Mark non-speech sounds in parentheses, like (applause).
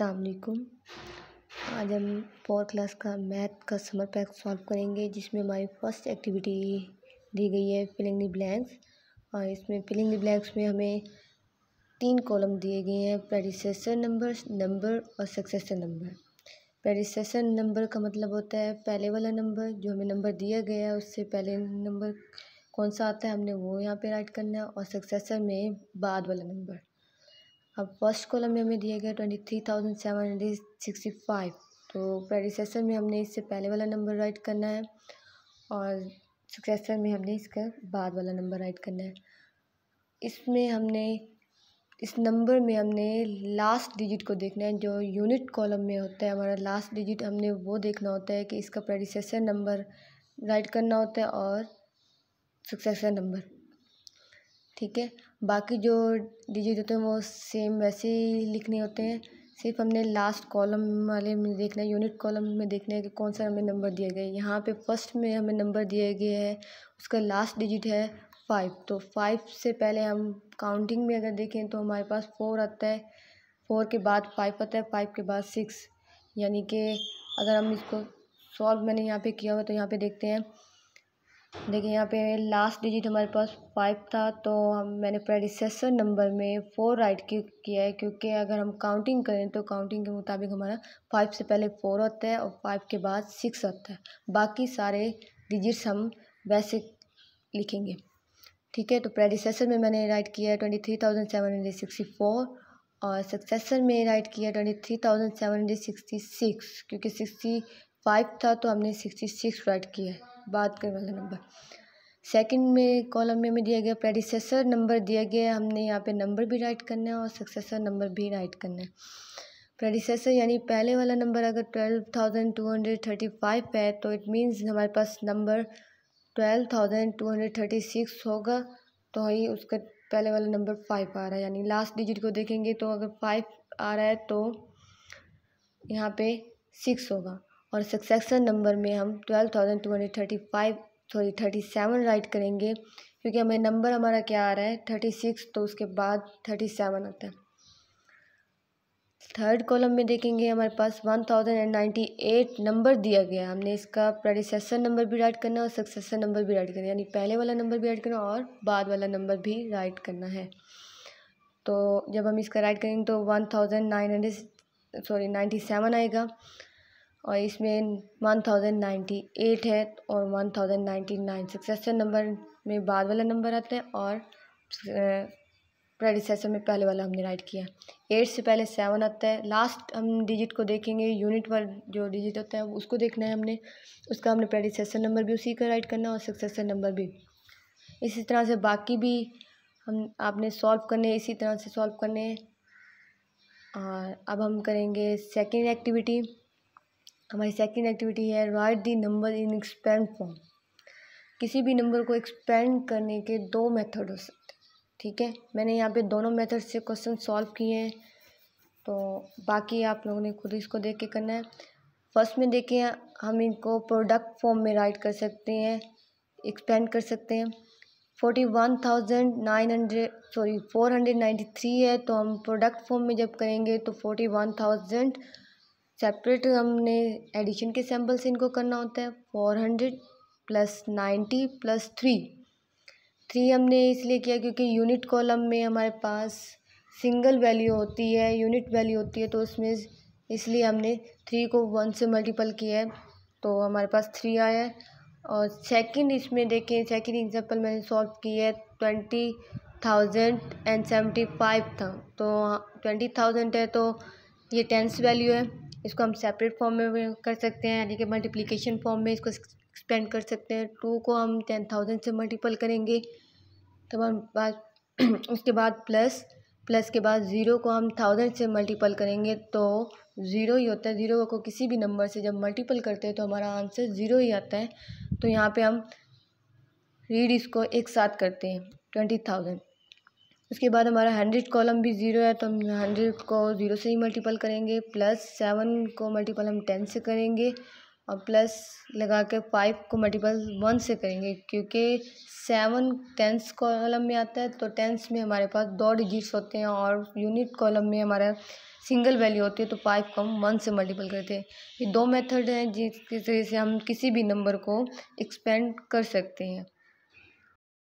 अलकुम आज हम four class का मैथ का समर पैक सॉल्व करेंगे जिसमें हमारी फर्स्ट एक्टिविटी दी गई है फिलिंग द ब्लैंक्स और इसमें फिलिंग द ब्लैंक्स में हमें तीन कॉलम दिए गए हैं प्रेडिसेसर नंबर नंबर और सक्सेसर नंबर प्रेडिसेसर नंबर का मतलब होता है पहले वाला नंबर जो हमें नंबर दिया गया है उससे पहले नंबर कौन सा आता है हमने वो यहाँ पर राइट करना है और सक्सेसर में बाद वाला नंबर अब फर्स्ट कॉलम में हमें दिया गया twenty three thousand seven hundred sixty five तो प्रेडिसेसर में हमने इससे पहले वाला नंबर राइट करना है और सक्सेसर में हमने इसका बाद वाला नंबर राइट करना है इसमें हमने इस नंबर में हमने लास्ट डिजिट को देखना है जो यूनिट कॉलम में होता है हमारा लास्ट डिजिट हमने वो देखना होता है कि इसका प्रेडिसेसर नंबर राइट करना होता है और सक्सेसर नंबर ठीक है बाकी जो डिजिट होते हैं वो सेम वैसे ही लिखने होते हैं सिर्फ हमने लास्ट कॉलम वाले में देखना है यूनिट कॉलम में देखना है कि कौन सा हमें नंबर दिया गया है यहाँ पे फर्स्ट में हमें नंबर दिया गया है उसका लास्ट डिजिट है फाइव तो फाइव से पहले हम काउंटिंग में अगर देखें तो हमारे पास फोर आता है फोर के बाद फाइव आता है फाइव के बाद सिक्स यानी कि अगर हम इसको सॉल्व मैंने यहाँ पे किया हुआ तो यहाँ पे देखते हैं देखिए यहाँ पे लास्ट डिजिट हमारे पास फाइव था तो हम मैंने प्रेडिसेसर नंबर में फोर राइट किया है क्योंकि अगर हम काउंटिंग करें तो काउंटिंग के मुताबिक हमारा फाइव से पहले फोर होता है और फाइव के बाद सिक्स होता है बाकी सारे डिजिट्स हम वैसे लिखेंगे ठीक है तो प्रेडिसेसर में मैंने राइट किया है twenty three thousand seven hundred sixty four और सक्सेसर में राइट किया twenty three thousand seven hundred sixty six क्योंकि सिक्सटी फाइव था तो हमने सिक्सटी सिक्स राइट किया है बात करने वाला नंबर सेकंड में कॉलम में हमें दिया गया प्रेडिसेसर नंबर दिया गया हमने यहाँ पे नंबर भी राइट करना है और सक्सेसर नंबर भी राइट करना है प्रेडिसेसर यानी पहले वाला नंबर अगर twelve thousand two hundred thirty five है तो इट मीन्स हमारे पास number twelve thousand two hundred thirty six होगा तो ही उसका पहले वाला नंबर फाइव आ रहा है यानी लास्ट डिजिट को देखेंगे तो अगर फाइव आ रहा है तो यहाँ पे सिक्स होगा और सक्सेसन नंबर में हम twelve thousand two hundred thirty five sorry thirty seven write करेंगे क्योंकि हमें नंबर हमारा क्या आ रहा है थर्टी सिक्स तो उसके बाद थर्टी सेवन आता है थर्ड कॉलम में देखेंगे हमारे पास one thousand and ninety eight number दिया गया हमने इसका प्रेडिसेसर नंबर भी राइट करना है और सक्सेसर नंबर भी राइट करना यानी पहले वाला नंबर भी राइट करना और बाद वाला नंबर भी राइट करना है तो जब हम इसका राइट करेंगे तो one thousand nine hundred sorry ninety seven आएगा और इसमें वन थाउजेंड नाइन्टी एट है और one thousand ninety nine successor number में बाद वाला नंबर आता है और प्रेडिसेसर में पहले वाला हमने राइट किया एट से पहले सेवन आता है लास्ट हम डिजिट को देखेंगे यूनिट पर जो डिजिट होता है उसको देखना है हमने उसका हमने प्रेडिसेसर नंबर भी उसी का राइट करना है और सक्सेसर नंबर भी इसी तरह से बाकी भी हम आपने सॉल्व करने इसी तरह से सॉल्व करने और अब हम करेंगे सेकेंड एक्टिविटी हमारी सेकंड एक्टिविटी है write the number in expand form किसी भी नंबर को एक्सपेंड करने के दो मेथड हो सकते हैं ठीक है मैंने यहाँ पे दोनों मेथड से क्वेश्चन सॉल्व किए हैं तो बाकी आप लोगों ने खुद इसको देख के करना है फर्स्ट में देखें हम इनको प्रोडक्ट फॉर्म में राइट कर सकते हैं एक्सपेंड कर सकते हैं forty one thousand nine hundred sorry four hundred ninety three है तो हम प्रोडक्ट फॉर्म में जब करेंगे तो फोर्टी वन थाउजेंड सेपरेट हमने एडिशन के सैम्पल से इनको करना होता है four hundred plus ninety plus three three हमने इसलिए किया क्योंकि यूनिट कॉलम में हमारे पास सिंगल वैल्यू होती है यूनिट वैल्यू होती है तो उसमें इसलिए हमने थ्री को वन से मल्टीपल किया है तो हमारे पास थ्री आया है और सेकंड इसमें देखें सेकंड एग्जांपल मैंने सॉल्व की है twenty thousand and seventy five था तो हाँ, ट्वेंटी थाउजेंड है तो ये टेंस वैल्यू है इसको हम सेपरेट फॉर्म में कर सकते हैं यानी कि मल्टीप्लिकेशन फॉर्म में इसको एक्सपेंड कर सकते हैं टू को हम टेन थाउजेंड से मल्टीपल करेंगे तब हम बाद (clears throat) उसके बाद प्लस प्लस के बाद ज़ीरो को हम थाउजेंड से मल्टीपल करेंगे तो ज़ीरो ही होता है ज़ीरो को किसी भी नंबर से जब मल्टीपल करते हैं तो हमारा आंसर ज़ीरो ही आता है तो यहाँ पे हम रीड इसको एक साथ करते हैं ट्वेंटी थाउजेंड उसके बाद हमारा हंड्रेड कॉलम भी ज़ीरो है तो हम हंड्रेड को ज़ीरो से ही मल्टीपल करेंगे प्लस सेवन को मल्टीपल हम टेन से करेंगे और प्लस लगा के फाइव को मल्टीपल वन से करेंगे क्योंकि सेवन टेंस कॉलम में आता है तो टेंस में हमारे पास दो डिजिट्स होते हैं और यूनिट कॉलम में हमारा सिंगल वैल्यू होती है तो फाइव को हम वन से मल्टीपल करते हैं ये दो मेथड हैं जिसके जरिए से हम किसी भी नंबर को एक्सपेंड कर सकते हैं